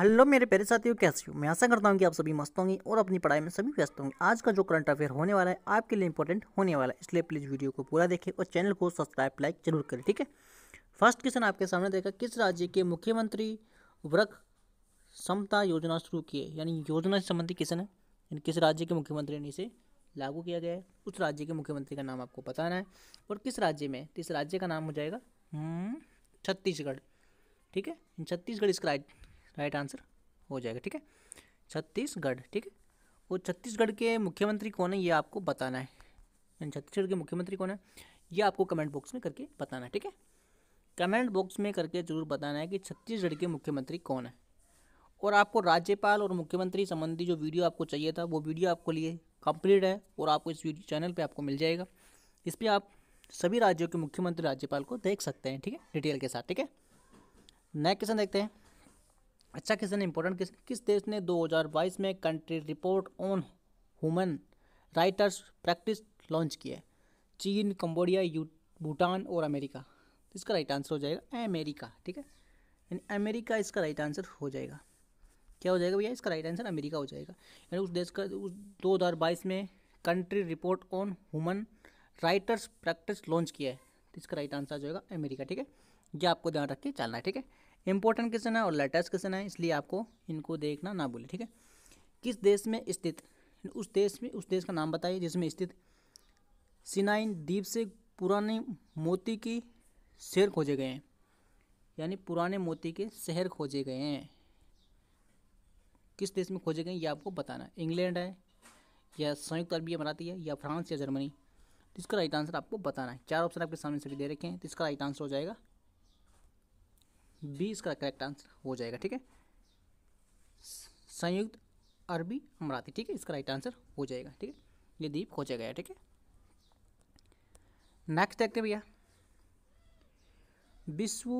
hello मेरे प्यारे साथियों कैसे हो मैं आशा करता हूँ कि आप सभी मस्त होंगे और अपनी पढ़ाई में सभी व्यस्त होंगे आज का जो करंट अफेयर होने वाला है आपके लिए इंपॉर्टेंट होने वाला है इसलिए प्लीज़ वीडियो को पूरा देखें और चैनल को सब्सक्राइब लाइक जरूर करें ठीक है फर्स्ट क्वेश्चन आपके सामने देखा किस राज्य के मुख्यमंत्री वृक समता योजना शुरू किए यानी योजना से संबंधित क्वेश्चन है यानी किस राज्य के मुख्यमंत्री ने इसे लागू किया गया है उस राज्य के मुख्यमंत्री का नाम आपको बताना है और किस राज्य में किस तो इस राज्य का नाम हो जाएगा हम्म, छत्तीसगढ़ ठीक है छत्तीसगढ़ इसका राइट आंसर हो जाएगा ठीक है छत्तीसगढ़ ठीक है और छत्तीसगढ़ के मुख्यमंत्री कौन है ये आपको बताना है छत्तीसगढ़ के मुख्यमंत्री कौन है ये आपको कमेंट बॉक्स में करके बताना है ठीक है कमेंट बॉक्स में करके जरूर बताना है कि छत्तीसगढ़ के मुख्यमंत्री कौन है और आपको राज्यपाल और मुख्यमंत्री संबंधी जो वीडियो आपको चाहिए था वो वीडियो आपको लिए कंप्लीट है और आपको इस वीडियो चैनल पे आपको मिल जाएगा इस पर आप सभी राज्यों के मुख्यमंत्री राज्यपाल को देख सकते हैं ठीक है डिटेल के साथ ठीक है नेक्स्ट क्वेश्चन देखते हैं अच्छा क्वेश्चन इंपॉर्टेंट क्वेश्चन किस देश ने 2022 में country report on human rights practice launch किया है चीन कंबोडिया भूटान और अमेरिका तो इसका राइट आंसर हो जाएगा अमेरिका ठीक है यानी अमेरिका इसका राइट आंसर हो जाएगा क्या हो जाएगा भैया इसका राइट आंसर अमेरिका हो जाएगा यानी उस देश का उस दो में country report on human rights practice launch किया है तो इसका राइट आंसर हो जाएगा अमेरिका ठीक है ये आपको ध्यान रख के चलना है ठीक है इंपॉर्टेंट क्वेश्चन है और लेटेस्ट क्वेश्चन है इसलिए आपको इनको देखना ना भूलें ठीक है किस देश में स्थित उस देश में उस देश का नाम बताइए जिसमें स्थित सिनाइन द्वीप से पुराने मोती की शेर खोजे गए हैं यानी पुराने मोती के शहर खोजे गए हैं किस देश में खोजे गए ये आपको बताना है इंग्लैंड है या संयुक्त अरबी अमराती है या फ्रांस या जर्मनी तो इसका राइट आंसर आपको बताना है चार ऑप्शन आपके सामने सभी दे रखे हैं तो इसका राइट आंसर हो जाएगा बी इसका करेक्ट आंसर हो जाएगा ठीक है संयुक्त अरबी अमराती ठीक है इसका राइट आंसर हो जाएगा ठीक है ये द्वीप हो जाएगा ठीक है नेक्स्ट देखते भैया विश्व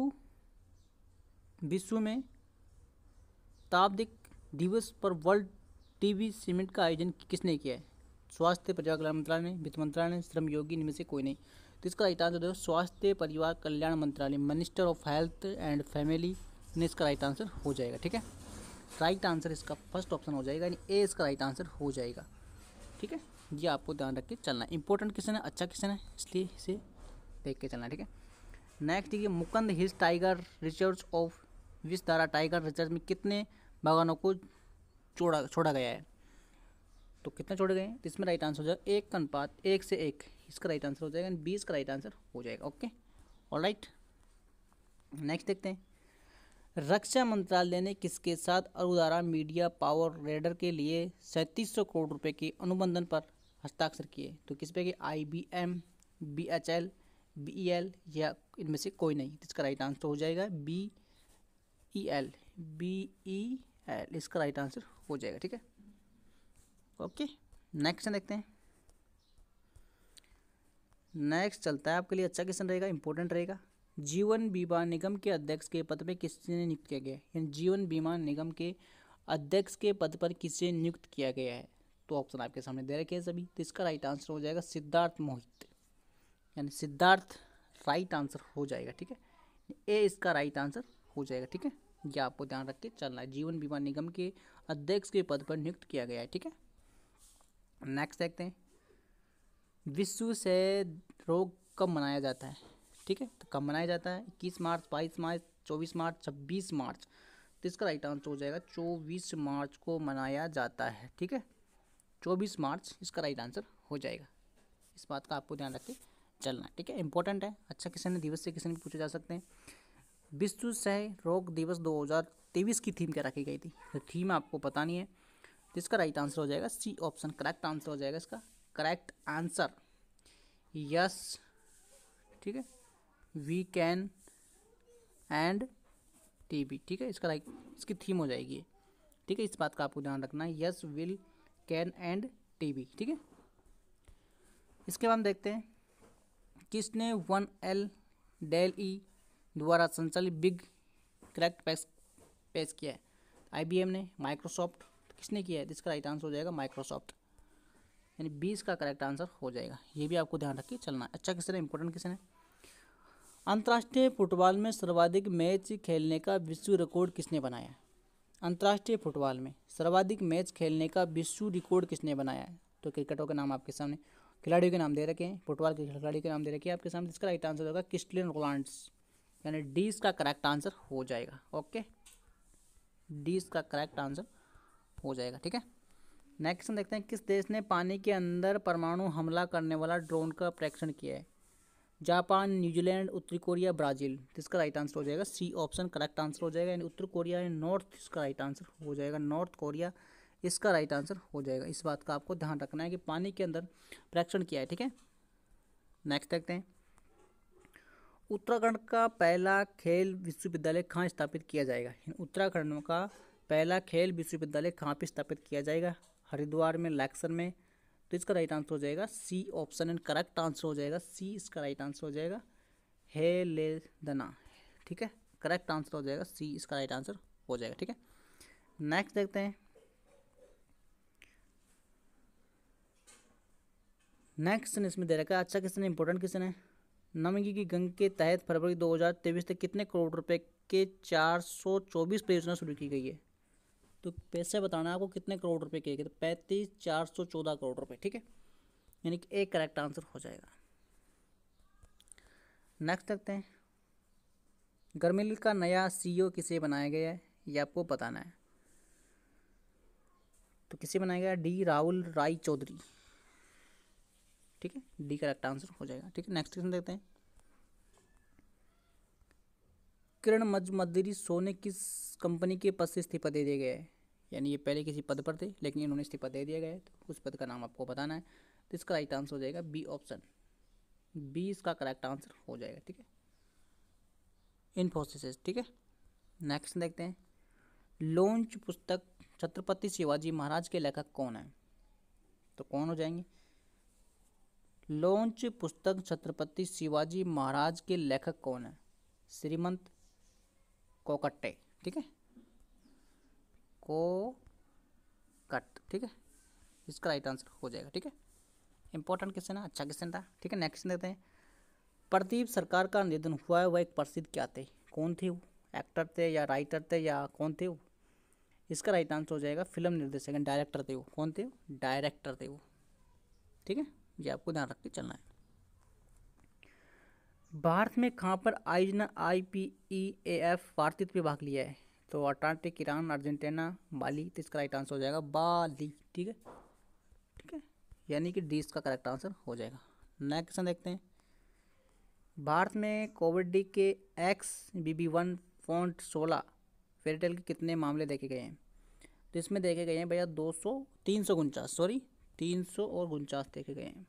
विश्व में ताब्दिक दिवस पर वर्ल्ड टीवी सीमेंट का आयोजन किसने किया है स्वास्थ्य प्रजा कल्याण मंत्रालय ने वित्त मंत्रालय ने श्रम योगी इनमें से कोई नहीं तो इसका राइट आंसर दोस्तों स्वास्थ्य परिवार कल्याण मंत्रालय minister of health and family ने इसका राइट आंसर हो जाएगा ठीक है राइट आंसर इसका फर्स्ट ऑप्शन हो जाएगा यानी ए इसका राइट आंसर हो जाएगा ठीक है ये आपको ध्यान रख के चलना है इंपॉर्टेंट क्वेश्चन है अच्छा क्वेश्चन है इसलिए इसे देख के चलना ठीक है नेक्स्ट देखिए Mukundra hills tiger reserve of Vishdhari tiger reserve में कितने बागानों को छोड़ा छोड़ा गया है तो कितने छोड़े गए हैं तो इसमें राइट आंसर हो जाएगा एक अनुपात एक से एक इसका राइट आंसर हो जाएगा एंड बी इसका राइट आंसर हो जाएगा ओके ऑल राइट नेक्स्ट देखते हैं रक्षा मंत्रालय ने किसके साथ अरुदारा मीडिया पावर रेडर के लिए सैंतीस सौ करोड़ रुपए के अनुबंधन पर हस्ताक्षर किए तो किस पे कि I B M B H E B E E L इनमें से कोई नहीं तो इसका राइट आंसर हो जाएगा बी ई एल बी ई एल इसका राइट आंसर हो जाएगा ठीक है ओके नेक्स्ट देखते हैं नेक्स्ट चलता है आपके लिए अच्छा क्वेश्चन रहेगा इंपॉर्टेंट रहेगा जीवन बीमा निगम के अध्यक्ष के पद पर किसने नियुक्त किया गया है यानी जीवन बीमा निगम के अध्यक्ष के पद पर किसे नियुक्त किया गया है तो ऑप्शन आपके सामने दे रखे हैं सभी तो इसका राइट आंसर हो जाएगा सिद्धार्थ मोहित यानी सिद्धार्थ राइट आंसर हो जाएगा ठीक है ए इसका राइट आंसर हो जाएगा ठीक है यह आपको ध्यान रख के चलना है जीवन बीमा निगम के अध्यक्ष के पद पर नियुक्त किया गया है ठीक है नेक्स्ट देखते हैं विश्व से रोग कब मनाया जाता है ठीक है तो कब मनाया जाता है इक्कीस मार्च बाईस मार्च चौबीस मार्च छब्बीस मार्च तो इसका राइट आंसर हो जाएगा चौबीस मार्च को मनाया जाता है ठीक है चौबीस मार्च इसका राइट आंसर हो जाएगा इस बात का आपको ध्यान रख के चलना है ठीक है इंपॉर्टेंट है अच्छा किसी ने दिवस से किसी ने पूछे जा सकते हैं विश्व सह रोग दिवस 2023 की थीम क्या रखी गई थी तो थीम आपको पता नहीं है तो इसका राइट आंसर हो जाएगा सी ऑप्शन करेक्ट आंसर हो जाएगा इसका करेक्ट आंसर यस ठीक है वी कैन एंड बी ठीक है इसका राइट इसकी थीम हो जाएगी ठीक है इस बात का आपको ध्यान रखना है yes will can and B ठीक है इसके बाद देखते हैं किसने वन एल डेल ई द्वारा संचालित बिग करेक्ट पेश पेश किया है आईबीएम ने माइक्रोसॉफ्ट तो किसने किया है इसका राइट आंसर हो जाएगा माइक्रोसॉफ्ट यानी बीस का करेक्ट आंसर हो जाएगा ये भी आपको ध्यान रख के चलना है अच्छा क्वेश्चन है इंपॉर्टेंट क्वेश्चन है अंतर्राष्ट्रीय फुटबॉल में सर्वाधिक मैच खेलने का विश्व रिकॉर्ड किसने बनाया अंतर्राष्ट्रीय फुटबॉल में सर्वाधिक मैच खेलने का विश्व रिकॉर्ड किसने बनाया है तो क्रिकेटों के नाम आपके सामने खिलाड़ियों के नाम दे रखे हैं फुटबॉल के खिलाड़ियों के नाम दे रखे हैं आपके सामने इसका राइट आंसर होगा किस्टलिन रोलांड्स यानी डी इसका करेक्ट आंसर हो जाएगा ओके डी इसका करेक्ट आंसर हो जाएगा ठीक है नेक्स्ट देखते हैं किस देश ने पानी के अंदर परमाणु हमला करने वाला ड्रोन का प्रेक्षण किया है जापान न्यूजीलैंड उत्तरी कोरिया ब्राज़ील इसका राइट आंसर हो जाएगा सी ऑप्शन करेक्ट आंसर हो जाएगा यानी उत्तर कोरिया यानी नॉर्थ इसका राइट आंसर हो जाएगा नॉर्थ कोरिया इसका राइट आंसर हो जाएगा इस बात का आपको ध्यान रखना है कि पानी के अंदर परीक्षण किया है ठीक है नेक्स्ट देखते हैं उत्तराखंड का पहला खेल विश्वविद्यालय कहाँ स्थापित किया जाएगा उत्तराखंड का पहला खेल विश्वविद्यालय कहाँ पर स्थापित किया जाएगा हरिद्वार में लैक्सर में तो इसका राइट आंसर हो जाएगा C option and correct answer हो जाएगा सी इसका राइट आंसर हो जाएगा हे ले दना ठीक है करेक्ट आंसर हो जाएगा सी इसका राइट आंसर हो जाएगा ठीक है नेक्स्ट देखते हैं नेक्स्ट क्वेश्चन इसमें दे रखा है अच्छा क्वेश्चन इंपॉर्टेंट क्वेश्चन है नमगी की गंग के तहत फरवरी तेईस तक कितने करोड़ रुपए के चार चौबीस परियोजना शुरू की गई है तो पैसे बताना है आपको कितने करोड़ रुपए के तो पैंतीस चार सौ चौदह करोड़ रुपए ठीक है यानी कि एक करेक्ट आंसर हो जाएगा नेक्स्ट देखते हैं गर्मिल का नया सीईओ e किसे बनाया गया है ये आपको बताना है तो किसे बनाया गया डी राहुल राय चौधरी ठीक है डी करेक्ट आंसर हो जाएगा ठीक है नेक्स्ट क्वेश्चन देखते हैं किरण मजमदरी सोने किस कंपनी के पद से इस्तीफा दे दिए गए यानी ये पहले किसी पद पर थे लेकिन इन्होंने इस्तीफा दे दिया गया है तो उस पद का नाम आपको बताना है तो इसका राइट आंसर हो जाएगा बी ऑप्शन बी इसका करेक्ट आंसर हो जाएगा ठीक है इन्फोसिस ठीक है नेक्स्ट देखते हैं लॉन्च पुस्तक छत्रपति शिवाजी महाराज के लेखक कौन है तो कौन हो जाएंगे लॉन्च पुस्तक छत्रपति शिवाजी महाराज के लेखक कौन है श्रीमंत कोकट्टे ठीक है को कट ठीक है इसका राइट आंसर हो जाएगा ठीक है इंपॉर्टेंट क्वेश्चन है अच्छा क्वेश्चन था ठीक है नेक्स्ट देते हैं प्रदीप सरकार का निधन हुआ है वह एक प्रसिद्ध क्या थे कौन थे वो एक्टर थे या राइटर थे या कौन थे वो इसका राइट आंसर हो जाएगा फिल्म निर्देशक डायरेक्टर थे वो कौन थे वो डायरेक्टर थे वो ठीक है ये आपको ध्यान रख के चलना है भारत में कहाँ पर आईज ने I P E A F वार्तित्व में भाग लिया है तो अटांटिक ईरान अर्जेंटीना बाली तो इसका राइट आंसर हो जाएगा बाली ठीक है ठीक है यानी कि डी इसका करेक्ट आंसर हो जाएगा नया क्वेश्चन देखते हैं भारत में कोविड के X B B one point सोलह फेरीटेल के कितने मामले देखे गए हैं तो इसमें देखे गए हैं भैया दो सौ तीन सौ उनचास सॉरी तीन सौ और उनचास देखे गए हैं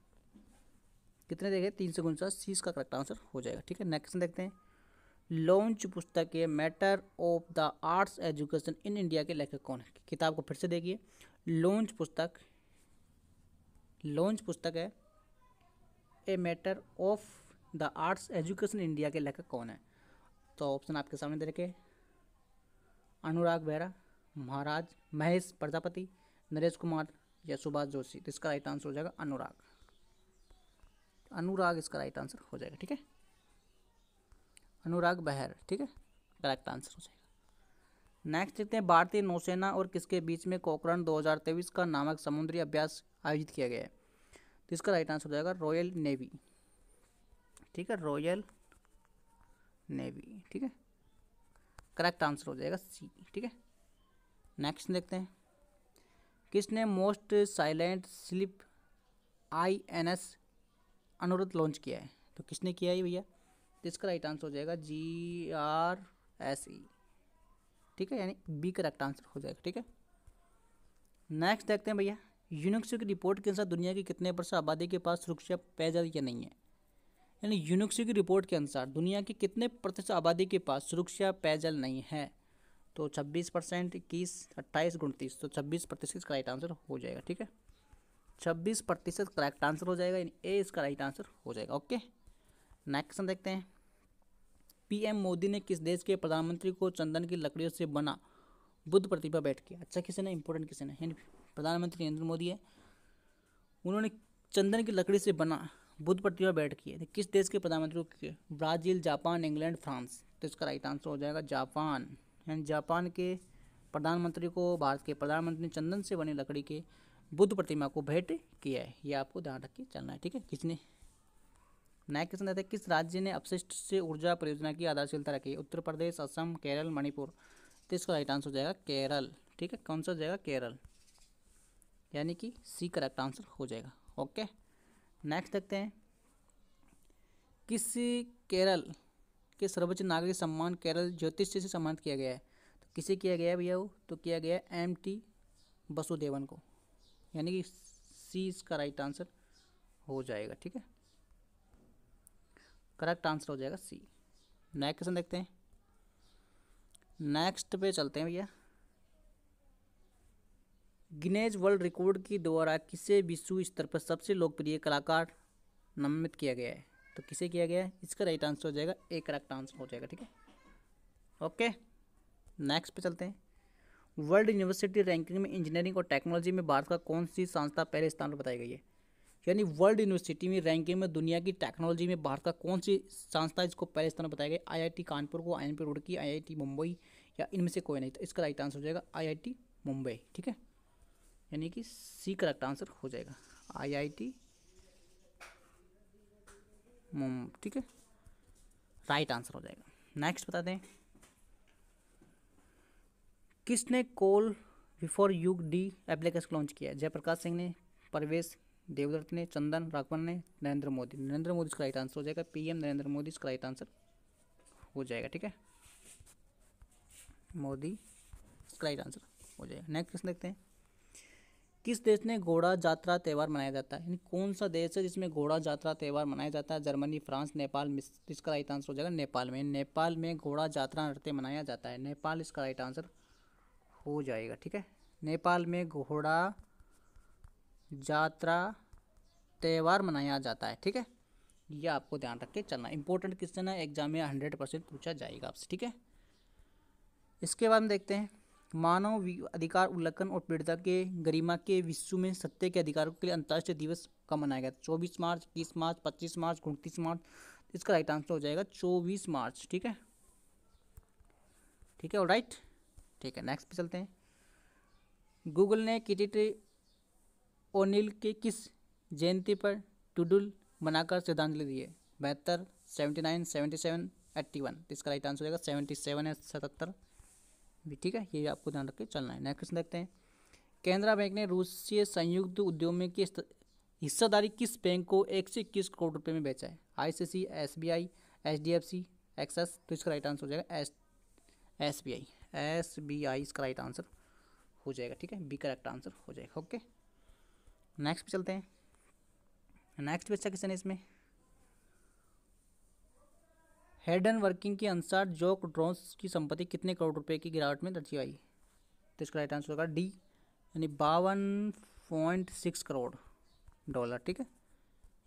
कितने देखे तीन सौ उनचास सी इसका करेक्ट आंसर हो जाएगा ठीक है नेक्स्ट देखते हैं लॉन्च पुस्तक के matter of the arts education in India के लेखक कौन है किताब को फिर से देखिए लॉन्च पुस्तक लॉन्च पुस्तक है A matter of the arts education India के लेखक कौन है तो ऑप्शन आपके सामने दे रखे अनुराग बेहरा महाराज महेश प्रजापति नरेश कुमार या सुभाष जोशी तो इसका राइट आंसर हो जाएगा अनुराग अनुराग इसका राइट आंसर हो जाएगा ठीक है अनुराग बहर ठीक है करेक्ट आंसर हो जाएगा नेक्स्ट देखते हैं भारतीय नौसेना और किसके बीच में कोकरण 2023 का नामक समुद्री अभ्यास आयोजित किया गया है तो इसका राइट आंसर हो जाएगा रॉयल नेवी ठीक है रॉयल नेवी ठीक है करेक्ट आंसर हो जाएगा सी ठीक है नेक्स्ट देखते हैं किसने most silent slip I N S अनुरोध लॉन्च किया है तो किसने किया है भैया तो इसका राइट आंसर हो जाएगा जी आर एस ई ठीक है यानी बी करेक्ट आंसर हो जाएगा ठीक है नेक्स्ट देखते हैं भैया यूनिक्स की रिपोर्ट के अनुसार दुनिया की कितने परसेंट आबादी के पास सुरक्षा पेयजल या नहीं है यानी यूनिक्स की रिपोर्ट के अनुसार दुनिया की कितने प्रतिशत आबादी के पास सुरक्षा पेयजल नहीं है तो छब्बीस परसेंट इक्कीस अट्ठाईस उनतीस तो छब्बीस प्रतिशत इसका राइट आंसर हो जाएगा ठीक है छब्बीस प्रतिशत करेक्ट आंसर हो जाएगा यानी ए इसका राइट आंसर हो जाएगा ओके नेक्स्ट क्वेश्चन देखते हैं पीएम मोदी ने किस देश के प्रधानमंत्री को चंदन की लकड़ियों से बना बुद्ध प्रतिभा बैठ के अच्छा किसी ने इंपॉर्टेंट किसी ने यानी प्रधानमंत्री नरेंद्र मोदी है उन्होंने चंदन की लकड़ी से बना बुद्ध प्रतिभा बैठ की है किस देश के प्रधानमंत्री को ब्राज़ील जापान इंग्लैंड फ्रांस तो इसका राइट आंसर हो जाएगा जापान यानी जापान के प्रधानमंत्री को भारत के प्रधानमंत्री ने चंदन से बनी लकड़ी के बुद्ध प्रतिमा को भेंट किया है ये आपको ध्यान रख के चलना है ठीक है किसने नया क्वेश्चन आता है किस राज्य ने अपशिष्ट से ऊर्जा परियोजना की आधारशीलता रखी उत्तर प्रदेश असम केरल मणिपुर तो इसका राइट आंसर हो जाएगा केरल ठीक है कौन सा हो जाएगा केरल यानी कि सी करेक्ट आंसर हो जाएगा ओके नेक्स्ट देखते हैं किस केरल के सर्वोच्च नागरिक सम्मान केरल ज्योतिष से सम्मानित किया गया है तो किसे किया गया है भैया वो तो किया गया है एम टी वसुदेवन को यानी कि सी इसका राइट आंसर हो जाएगा ठीक है करेक्ट आंसर हो जाएगा सी नेक्स्ट क्वेश्चन देखते हैं नेक्स्ट पे चलते हैं भैया गिनेज वर्ल्ड रिकॉर्ड की द्वारा किसे विश्व स्तर पर सबसे लोकप्रिय कलाकार नामित किया गया है तो किसे किया गया है इसका राइट आंसर हो जाएगा ए करेक्ट आंसर हो जाएगा ठीक है ओके नेक्स्ट पे चलते हैं वर्ल्ड यूनिवर्सिटी रैंकिंग में इंजीनियरिंग और टेक्नोलॉजी में भारत का कौन सी संस्था पहले स्थान पर बताई गई है यानी वर्ल्ड यूनिवर्सिटी में रैंकिंग में दुनिया की टेक्नोलॉजी में भारत का कौन सी संस्था इसको पहले स्थान पर बताया गया आईआईटी कानपुर को आई आई आई आईआईटी मुंबई या इनमें से कोई नहीं तो इसका राइट आंसर हो जाएगा आईआईटी मुंबई ठीक है यानी कि सी करेक्ट आंसर हो जाएगा आईआईटी मुंबई ठीक है राइट आंसर हो जाएगा नेक्स्ट बता दें किसने call before you dig application launch किया जयप्रकाश सिंह ने परवेश देवदत्त ने चंदन राघवन ने नरेंद्र मोदी नरेंद्र मोदी इसका राइट आंसर हो जाएगा पीएम नरेंद्र मोदी इसका राइट आंसर हो जाएगा ठीक है मोदी इसका राइट आंसर हो जाएगा नेक्स्ट क्वेश्चन देखते हैं किस देश ने घोड़ा यात्रा त्यौहार मनाया जाता है यानी कौन सा देश है जिसमें घोड़ा यात्रा त्यौहार मनाया जाता है जर्मनी फ्रांस नेपाल इसका राइट आंसर हो जाएगा नेपाल में नेपाल में घोड़ा यात्रा नृत्य मनाया जाता है नेपाल इसका राइट आंसर हो जाएगा ठीक है नेपाल में घोड़ा यात्रा त्यौहार मनाया जाता है ठीक है ये आपको ध्यान रख के चलना इंपॉर्टेंट क्वेश्चन है एग्जाम में हंड्रेड परसेंट पूछा जाएगा आपसे ठीक है इसके बाद हम देखते हैं मानव अधिकार उल्लंघन और पीड़िता के गरिमा के विश्व में सत्य के अधिकारों के लिए अंतर्राष्ट्रीय दिवस कब मनाया गया चौबीस मार्च इक्कीस मार्च पच्चीस मार्च उनतीस मार्च इसका राइट आंसर हो जाएगा चौबीस मार्च ठीक है ठीक है और राइट ठीक है नेक्स्ट पे चलते हैं गूगल ने किटिट्री ओनिल की किस जयंती पर टूडुल बनाकर श्रद्धांजलि दी है बहत्तर seventy nine seventy seven eighty one इसका राइट आंसर हो जाएगा सेवेंटी सेवन है सतहत्तर भी ठीक है ये आपको ध्यान रख के चलना है नेक्स्ट क्वेश्चन देखते हैं केनरा बैंक ने रूसी संयुक्त उद्योग में किस हिस्सेदारी किस बैंक को एक से इक्कीस करोड़ रुपये में बेचा है I C C S B I H D F C Axis तो इसका राइट आंसर हो जाएगा S S B I S B I इसका राइट आंसर हो जाएगा ठीक है बी करेक्ट आंसर हो जाएगा ओके नेक्स्ट पे चलते हैं नेक्स्ट भी अच्छा क्वेश्चन है इसमें हेड एंड वर्किंग के अनुसार जोक ड्रोन्स की संपत्ति कितने करोड़ रुपए की गिरावट में दर्ज आई तो इसका राइट आंसर होगा डी यानी बावन पॉइंट सिक्स करोड़ डॉलर ठीक है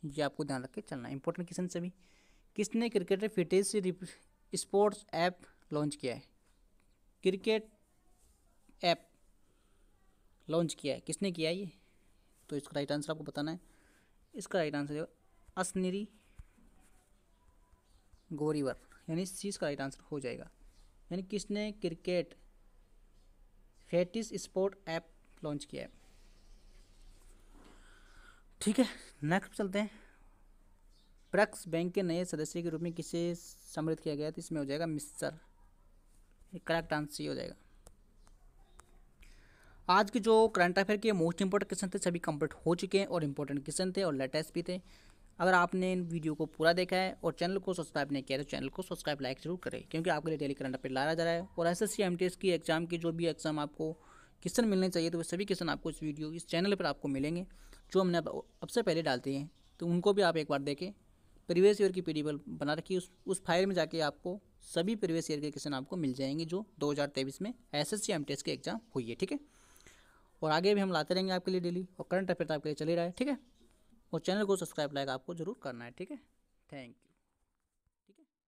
ये आपको ध्यान रख के चलना इंपॉर्टेंट क्वेश्चन से भी किसने क्रिकेटर फिटेज स्पोर्ट्स ऐप लॉन्च किया है क्रिकेट ऐप लॉन्च किया है किसने किया है ये तो इसका राइट आंसर आपको बताना है इसका राइट आंसर जो असनरी गोरीवर यानी सी इसका राइट आंसर हो जाएगा यानी किसने क्रिकेट फेटिस स्पोर्ट ऐप लॉन्च किया है ठीक है नेक्स्ट चलते हैं प्रक्स बैंक के नए सदस्य के रूप में किसे सम्मिलित किया गया तो इसमें हो जाएगा मिस्टर करेक्ट आंसर ये हो जाएगा आज के जो करंट अफेयर के मोस्ट इंपॉर्टेंट क्वेश्चन थे सभी कंप्लीट हो चुके हैं और इंपॉर्टेंट क्वेश्चन थे और लेटेस्ट भी थे अगर आपने इन वीडियो को पूरा देखा है और चैनल को सब्सक्राइब नहीं किया तो चैनल को सब्सक्राइब लाइक जरूर करें क्योंकि आपके लिए डेली करंट अफेयर लाया जा रहा है और एस एस की एग्जाम की जो भी एग्जाम आपको क्वेश्चन मिलने चाहिए तो वे सभी क्वेश्चन आपको इस वीडियो इस चैनल पर आपको मिलेंगे जो हमने अब सबसे पहले डालते हैं तो उनको भी आप एक बार देखें प्रीवियस ईयर की पी बना रखी है उस उस फाइल में जाके आपको सभी प्रीवियस ईयर के क्वेश्चन आपको मिल जाएंगे जो 2023 में एस एस सी एम के एग्जाम हुई है ठीक है और आगे भी हम लाते रहेंगे आपके लिए डेली और करंट अफेयर आपके लिए चले रहा है ठीक है और चैनल को सब्सक्राइब लाइक आपको जरूर करना है ठीक है थैंक यू